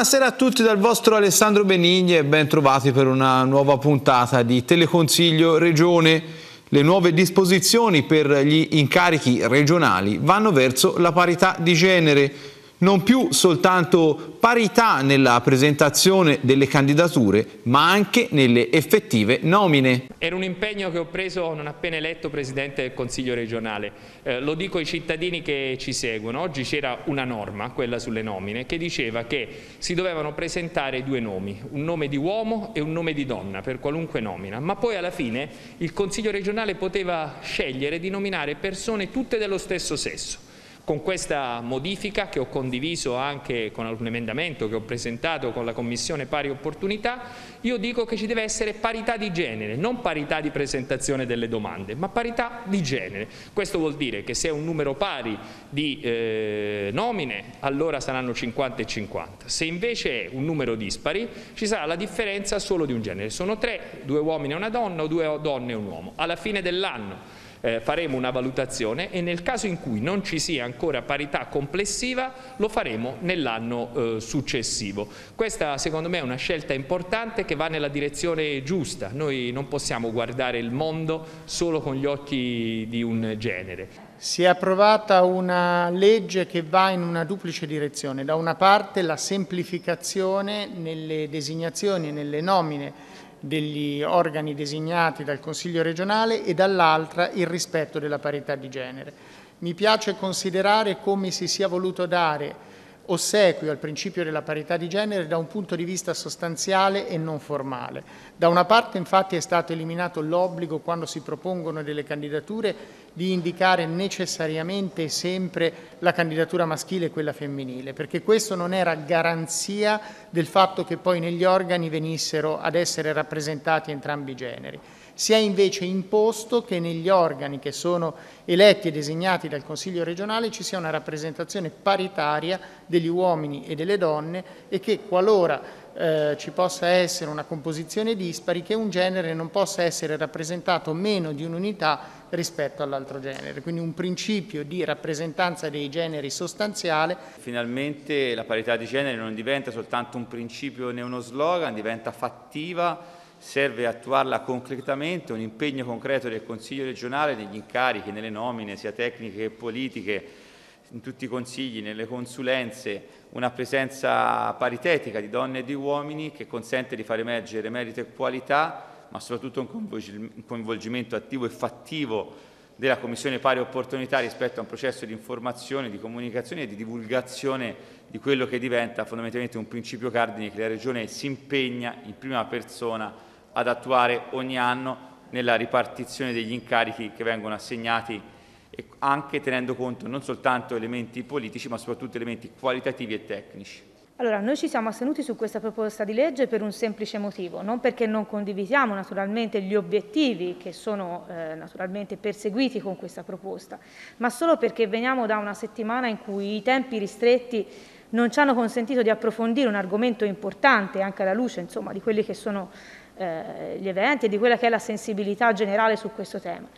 Buonasera a tutti dal vostro Alessandro Benigni e ben trovati per una nuova puntata di Teleconsiglio Regione. Le nuove disposizioni per gli incarichi regionali vanno verso la parità di genere non più soltanto parità nella presentazione delle candidature, ma anche nelle effettive nomine. Era un impegno che ho preso non appena eletto Presidente del Consiglio regionale. Eh, lo dico ai cittadini che ci seguono. Oggi c'era una norma, quella sulle nomine, che diceva che si dovevano presentare due nomi, un nome di uomo e un nome di donna per qualunque nomina, ma poi alla fine il Consiglio regionale poteva scegliere di nominare persone tutte dello stesso sesso. Con questa modifica che ho condiviso anche con un emendamento che ho presentato con la Commissione Pari Opportunità, io dico che ci deve essere parità di genere, non parità di presentazione delle domande, ma parità di genere. Questo vuol dire che se è un numero pari di eh, nomine, allora saranno 50 e 50. Se invece è un numero dispari, ci sarà la differenza solo di un genere. Sono tre, due uomini e una donna o due donne e un uomo. Alla fine dell'anno eh, faremo una valutazione e nel caso in cui non ci sia ancora parità complessiva lo faremo nell'anno eh, successivo. Questa secondo me è una scelta importante che va nella direzione giusta, noi non possiamo guardare il mondo solo con gli occhi di un genere. Si è approvata una legge che va in una duplice direzione, da una parte la semplificazione nelle designazioni e nelle nomine degli organi designati dal Consiglio regionale e dall'altra il rispetto della parità di genere. Mi piace considerare come si sia voluto dare ossequio al principio della parità di genere da un punto di vista sostanziale e non formale. Da una parte infatti è stato eliminato l'obbligo quando si propongono delle candidature di indicare necessariamente sempre la candidatura maschile e quella femminile, perché questo non era garanzia del fatto che poi negli organi venissero ad essere rappresentati entrambi i generi. Si è invece imposto che negli organi che sono eletti e designati dal Consiglio regionale ci sia una rappresentazione paritaria degli uomini e delle donne e che qualora eh, ci possa essere una composizione dispari, che un genere non possa essere rappresentato meno di un'unità rispetto all'altro genere. Quindi un principio di rappresentanza dei generi sostanziale. Finalmente la parità di genere non diventa soltanto un principio né uno slogan, diventa fattiva serve attuarla concretamente, un impegno concreto del Consiglio regionale negli incarichi, nelle nomine, sia tecniche che politiche, in tutti i consigli, nelle consulenze, una presenza paritetica di donne e di uomini che consente di far emergere merito e qualità, ma soprattutto un coinvolgimento attivo e fattivo della Commissione Pari Opportunità rispetto a un processo di informazione, di comunicazione e di divulgazione di quello che diventa fondamentalmente un principio cardine che la Regione si impegna in prima persona ad attuare ogni anno nella ripartizione degli incarichi che vengono assegnati anche tenendo conto non soltanto elementi politici ma soprattutto elementi qualitativi e tecnici. Allora, noi ci siamo astenuti su questa proposta di legge per un semplice motivo, non perché non condividiamo naturalmente gli obiettivi che sono eh, naturalmente perseguiti con questa proposta, ma solo perché veniamo da una settimana in cui i tempi ristretti non ci hanno consentito di approfondire un argomento importante anche alla luce insomma, di quelli che sono eh, gli eventi e di quella che è la sensibilità generale su questo tema.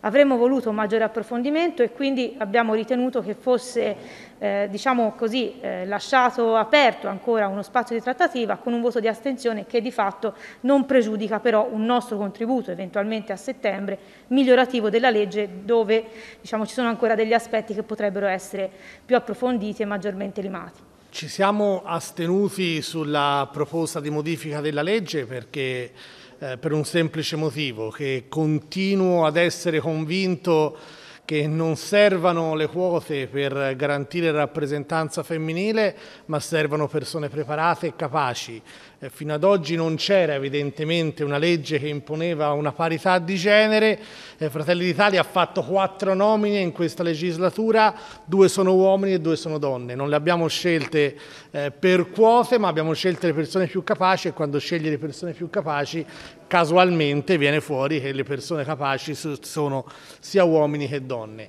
Avremmo voluto un maggiore approfondimento e quindi abbiamo ritenuto che fosse eh, diciamo così, eh, lasciato aperto ancora uno spazio di trattativa con un voto di astensione che di fatto non pregiudica però un nostro contributo eventualmente a settembre migliorativo della legge dove diciamo, ci sono ancora degli aspetti che potrebbero essere più approfonditi e maggiormente limati. Ci siamo astenuti sulla proposta di modifica della legge perché, eh, per un semplice motivo, che continuo ad essere convinto che non servano le quote per garantire rappresentanza femminile, ma servono persone preparate e capaci. Eh, fino ad oggi non c'era evidentemente una legge che imponeva una parità di genere, eh, Fratelli d'Italia ha fatto quattro nomine in questa legislatura, due sono uomini e due sono donne, non le abbiamo scelte eh, per quote ma abbiamo scelto le persone più capaci e quando scegli le persone più capaci casualmente viene fuori che le persone capaci sono sia uomini che donne.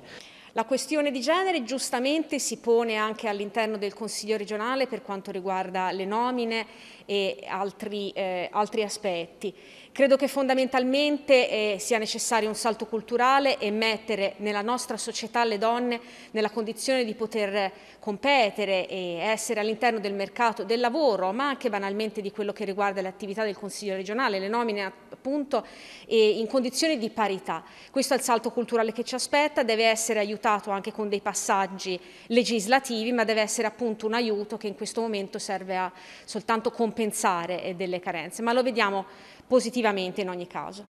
La questione di genere giustamente si pone anche all'interno del Consiglio regionale per quanto riguarda le nomine e altri, eh, altri aspetti. Credo che fondamentalmente eh, sia necessario un salto culturale e mettere nella nostra società le donne nella condizione di poter competere e essere all'interno del mercato del lavoro, ma anche banalmente di quello che riguarda le attività del Consiglio regionale, le nomine appunto in condizioni di parità. Questo è il salto culturale che ci aspetta, deve essere aiutato anche con dei passaggi legislativi, ma deve essere appunto un aiuto che in questo momento serve a soltanto compensare eh, delle carenze. Ma lo vediamo positivamente in ogni caso.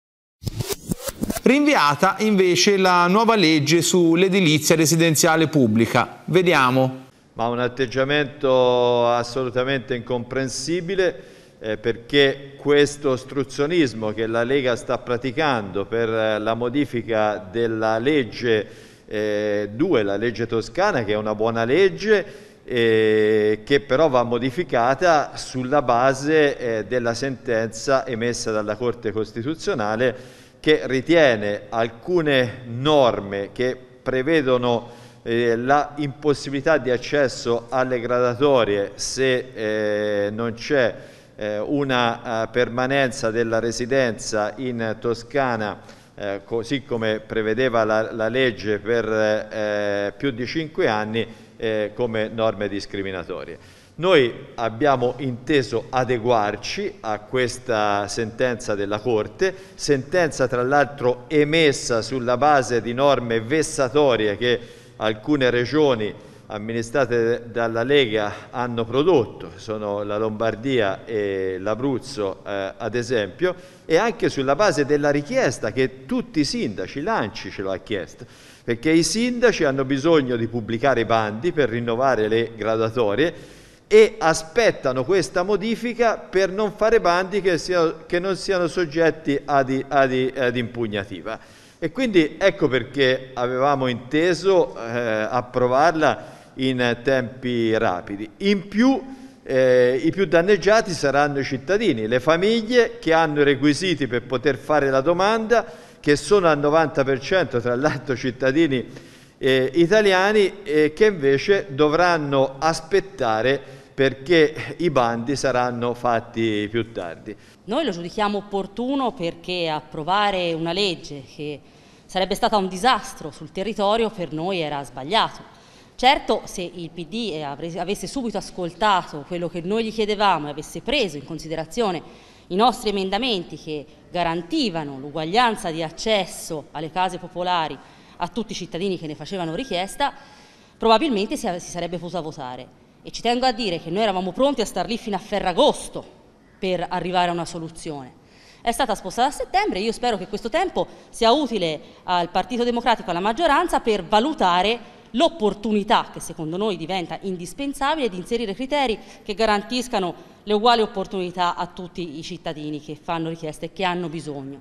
Rinviata invece la nuova legge sull'edilizia residenziale pubblica. Vediamo. Ma un atteggiamento assolutamente incomprensibile eh, perché questo ostruzionismo che la Lega sta praticando per eh, la modifica della legge 2, eh, la legge toscana, che è una buona legge, eh, che però va modificata sulla base eh, della sentenza emessa dalla Corte Costituzionale che ritiene alcune norme che prevedono eh, la impossibilità di accesso alle gradatorie se eh, non c'è eh, una eh, permanenza della residenza in Toscana così come prevedeva la, la legge per più di cinque anni eh, come norme discriminatorie. Noi abbiamo inteso adeguarci a questa sentenza della Corte, sentenza tra l'altro emessa sulla base di norme vessatorie che alcune regioni amministrate dalla Lega hanno prodotto, sono la Lombardia e l'Abruzzo eh, ad esempio, e anche sulla base della richiesta che tutti i sindaci, l'Anci ce l'ha chiesta, perché i sindaci hanno bisogno di pubblicare i bandi per rinnovare le graduatorie e aspettano questa modifica per non fare bandi che, siano, che non siano soggetti ad, ad, ad, impugnativa. E quindi ecco perché avevamo inteso eh, approvarla in tempi rapidi. In più eh, i più danneggiati saranno i cittadini, le famiglie che hanno i requisiti per poter fare la domanda che sono al 90% tra l'altro cittadini eh, italiani eh, che invece dovranno aspettare perché i bandi saranno fatti più tardi. Noi lo giudichiamo opportuno perché approvare una legge che sarebbe stata un disastro sul territorio per noi era sbagliato. Certo, se il PD avesse subito ascoltato quello che noi gli chiedevamo e avesse preso in considerazione i nostri emendamenti che garantivano l'uguaglianza di accesso alle case popolari a tutti i cittadini che ne facevano richiesta, probabilmente si, sarebbe potuta votare. E ci tengo a dire che noi eravamo pronti a star lì fino a Ferragosto per arrivare a una soluzione. È stata spostata a settembre, io spero che questo tempo sia utile al Partito Democratico e alla maggioranza per valutare l'opportunità che secondo noi diventa indispensabile di inserire criteri che garantiscano le uguali opportunità a tutti i cittadini che fanno richieste e che hanno bisogno.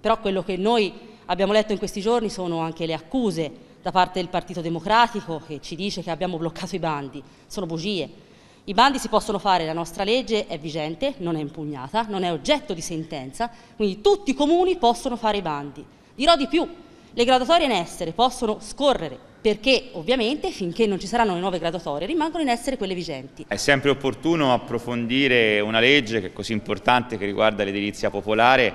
Però quello che noi abbiamo letto in questi giorni sono anche le accuse da parte del Partito Democratico che ci dice che abbiamo bloccato i bandi, sono bugie. I bandi si possono fare, la nostra legge è vigente, non è impugnata, non è oggetto di sentenza, quindi tutti i comuni possono fare i bandi. Dirò di più, le graduatorie in essere possono scorrere perché ovviamente finché non ci saranno le nuove graduatorie rimangono in essere quelle vigenti. È sempre opportuno approfondire una legge che è così importante che riguarda l'edilizia popolare.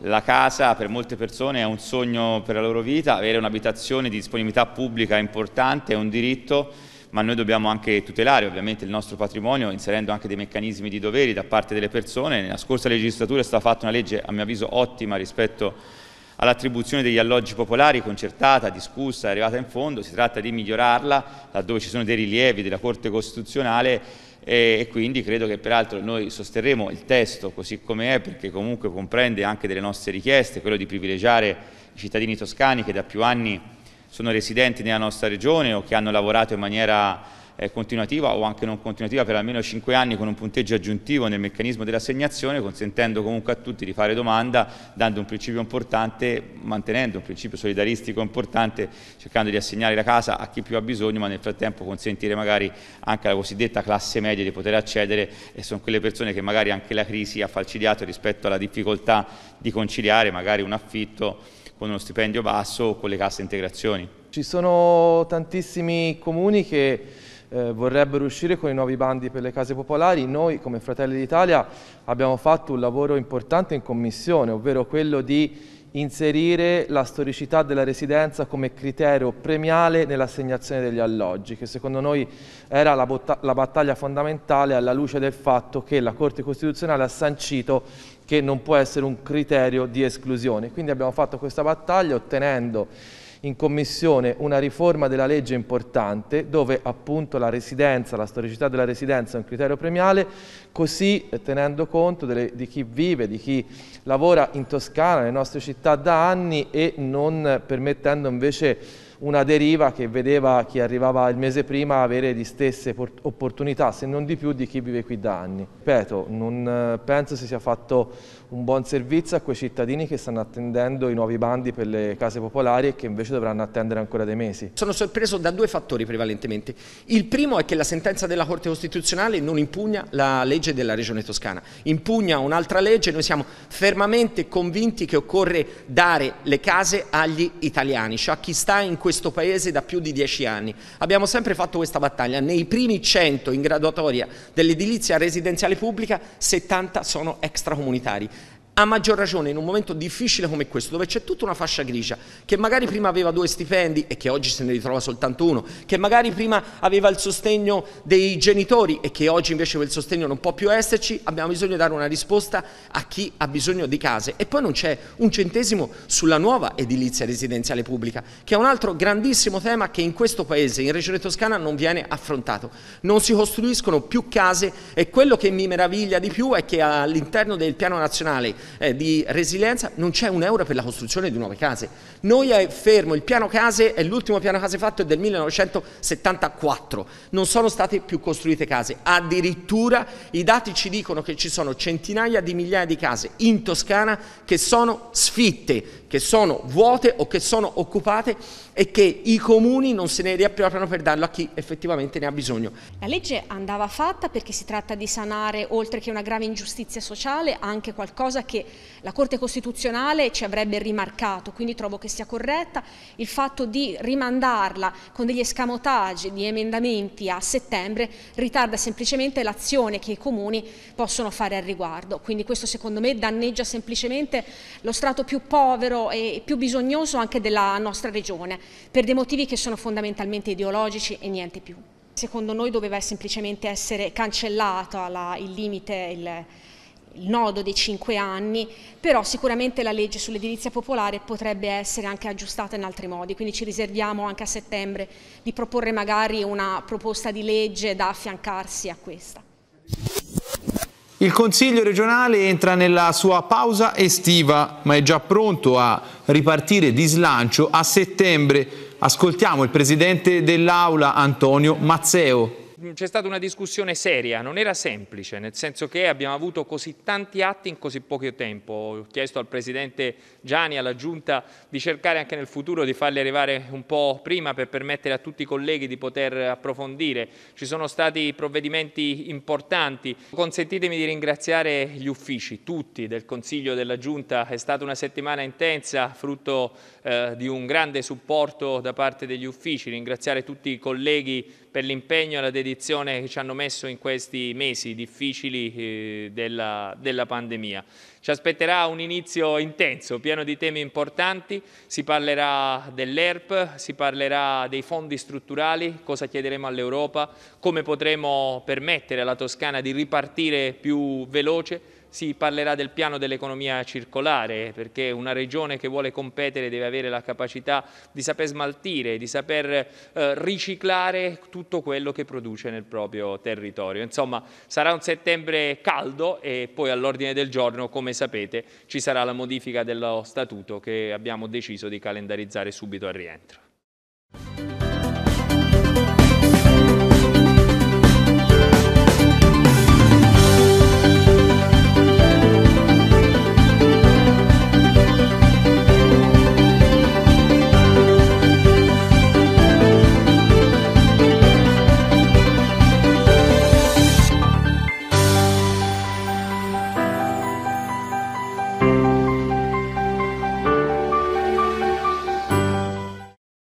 La casa per molte persone è un sogno per la loro vita, avere un'abitazione di disponibilità pubblica è importante, è un diritto ma noi dobbiamo anche tutelare ovviamente il nostro patrimonio inserendo anche dei meccanismi di doveri da parte delle persone. Nella scorsa legislatura è stata fatta una legge a mio avviso ottima rispetto a all'attribuzione degli alloggi popolari concertata, discussa, arrivata in fondo, si tratta di migliorarla laddove ci sono dei rilievi della Corte Costituzionale e, quindi credo che peraltro noi sosterremo il testo così come è perché comunque comprende anche delle nostre richieste, quello di privilegiare i cittadini toscani che da più anni sono residenti nella nostra regione o che hanno lavorato in maniera eh, continuativa o anche non continuativa per almeno 5 anni con un punteggio aggiuntivo nel meccanismo dell'assegnazione, consentendo comunque a tutti di fare domanda, dando un principio importante, mantenendo un principio solidaristico importante, cercando di assegnare la casa a chi più ha bisogno, ma nel frattempo consentire magari anche alla cosiddetta classe media di poter accedere e sono quelle persone che magari anche la crisi ha falcidiato rispetto alla difficoltà di conciliare magari un affitto con uno stipendio basso o con le casse integrazioni. Ci sono tantissimi comuni che eh, vorrebbero uscire con i nuovi bandi per le case popolari, noi come Fratelli d'Italia abbiamo fatto un lavoro importante in commissione, ovvero quello di inserire la storicità della residenza come criterio premiale nell'assegnazione degli alloggi, che secondo noi era la, la, battaglia fondamentale alla luce del fatto che la Corte Costituzionale ha sancito che non può essere un criterio di esclusione. Quindi abbiamo fatto questa battaglia ottenendo in commissione una riforma della legge importante dove appunto la residenza, la storicità della residenza è un criterio premiale, così eh, tenendo conto delle, di chi vive, di chi lavora in Toscana, nelle nostre città da anni e non permettendo invece una deriva che vedeva chi arrivava il mese prima avere le stesse opportunità, se non di più, di chi vive qui da anni. Ripeto, non eh, penso si sia fatto un buon servizio a quei cittadini che stanno attendendo i nuovi bandi per le case popolari e che invece dovranno attendere ancora dei mesi. Sono sorpreso da due fattori prevalentemente. Il primo è che la sentenza della Corte Costituzionale non impugna la legge della Regione Toscana, impugna un'altra legge, noi siamo fermamente convinti che occorre dare le case agli italiani, cioè a chi sta in questo paese da più di dieci anni. Abbiamo sempre fatto questa battaglia. Nei primi 100 in graduatoria dell'edilizia residenziale pubblica 70 sono extracomunitari a maggior ragione in un momento difficile come questo, dove c'è tutta una fascia grigia, che magari prima aveva due stipendi e che oggi se ne ritrova soltanto uno, che magari prima aveva il sostegno dei genitori e che oggi invece quel sostegno non può più esserci, abbiamo bisogno di dare una risposta a chi ha bisogno di case. E poi non c'è un centesimo sulla nuova edilizia residenziale pubblica, che è un altro grandissimo tema che in questo paese, in Regione Toscana, non viene affrontato. Non si costruiscono più case e quello che mi meraviglia di più è che all'interno del piano nazionale eh, di resilienza, non c'è un euro per la costruzione di nuove case. Noi è eh, fermo, il piano case è l'ultimo piano case fatto, è del 1974, non sono state più costruite case, addirittura i dati ci dicono che ci sono centinaia di migliaia di case in Toscana che sono sfitte, che sono vuote o che sono occupate e che i comuni non se ne riappropriano per darlo a chi effettivamente ne ha bisogno. La legge andava fatta perché si tratta di sanare, oltre che una grave ingiustizia sociale, anche qualcosa che che la Corte Costituzionale ci avrebbe rimarcato, quindi trovo che sia corretta il fatto di rimandarla con degli escamotaggi di emendamenti a settembre ritarda semplicemente l'azione che i comuni possono fare al riguardo, quindi questo secondo me danneggia semplicemente lo strato più povero e più bisognoso anche della nostra regione, per dei motivi che sono fondamentalmente ideologici e niente più. Secondo noi doveva semplicemente essere cancellato il limite, il, il nodo dei cinque anni, però sicuramente la legge sull'edilizia popolare potrebbe essere anche aggiustata in altri modi, quindi ci riserviamo anche a settembre di proporre magari una proposta di legge da affiancarsi a questa. Il Consiglio regionale entra nella sua pausa estiva, ma è già pronto a ripartire di slancio a settembre. Ascoltiamo il presidente dell'Aula, Antonio Mazzeo c'è stata una discussione seria, non era semplice, nel senso che abbiamo avuto così tanti atti in così poco tempo. Ho chiesto al Presidente Gianni, alla Giunta, di cercare anche nel futuro di farli arrivare un po' prima per permettere a tutti i colleghi di poter approfondire. Ci sono stati provvedimenti importanti. Consentitemi di ringraziare gli uffici, tutti, del Consiglio della Giunta. È stata una settimana intensa, frutto eh, di un grande supporto da parte degli uffici. Ringraziare tutti i colleghi per l'impegno e la dedizione che ci hanno messo in questi mesi difficili eh, della, della pandemia. Ci aspetterà un inizio intenso, pieno di temi importanti, si parlerà dell'ERP, si parlerà dei fondi strutturali, cosa chiederemo all'Europa, come potremo permettere alla Toscana di ripartire più veloce, si parlerà del piano dell'economia circolare, perché una regione che vuole competere deve avere la capacità di saper smaltire, di saper eh, riciclare tutto quello che produce nel proprio territorio. Insomma, sarà un settembre caldo e poi all'ordine del giorno, come sapete, ci sarà la modifica dello statuto che abbiamo deciso di calendarizzare subito al rientro.